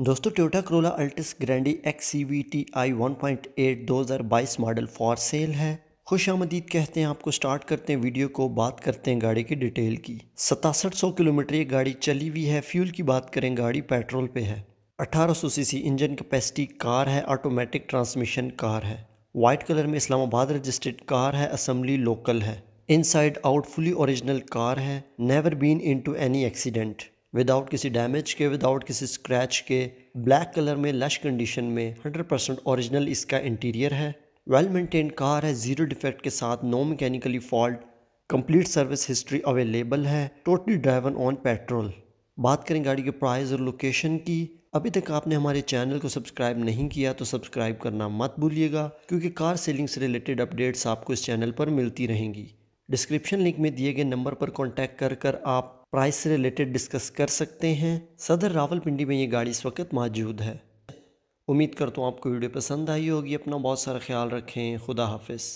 दोस्तों Toyota Corolla Altis Grande X C V T I one point eight दो हज़ार बाईस मॉडल फॉर सेल है खुश आमदीद कहते हैं आपको स्टार्ट करते हैं वीडियो को बात करते हैं गाड़ी की डिटेल की सतासठ सौ किलोमीटर ये गाड़ी चली हुई है फ्यूल की बात करें गाड़ी पेट्रोल पे है अठारह सौ C C engine capacity car है ऑटोमेटिक ट्रांसमिशन कार है वाइट कलर में इस्लामाबाद रजिस्टर्ड कार है असम्बली लोकल है inside out fully original car है never been into any accident without किसी डैमेज के विदाउट किसी स्क्रैच के ब्लैक कलर में लश कंडीशन में 100 परसेंट औरिजिनल इसका इंटीरियर है वेल मेंटेन कार है ज़ीरो डिफेक्ट के साथ no mechanically fault complete service history available है टोटली ड्राइवन ऑन पेट्रोल बात करें गाड़ी के प्राइस और लोकेशन की अभी तक आपने हमारे चैनल को सब्सक्राइब नहीं किया तो सब्सक्राइब करना मत भूलिएगा क्योंकि कार सेलिंग से रिलेटेड अपडेट्स आपको इस चैनल पर मिलती रहेंगी डिस्क्रिप्शन लिंक में दिए गए नंबर पर कॉन्टैक्ट कर कर आप प्राइस से रिलेटेड डिस्कस कर सकते हैं सदर रावलपिंडी में ये गाड़ी इस वक्त मौजूद है उम्मीद करता हूँ आपको वीडियो पसंद आई होगी अपना बहुत सारा ख्याल रखें खुदा हाफिज़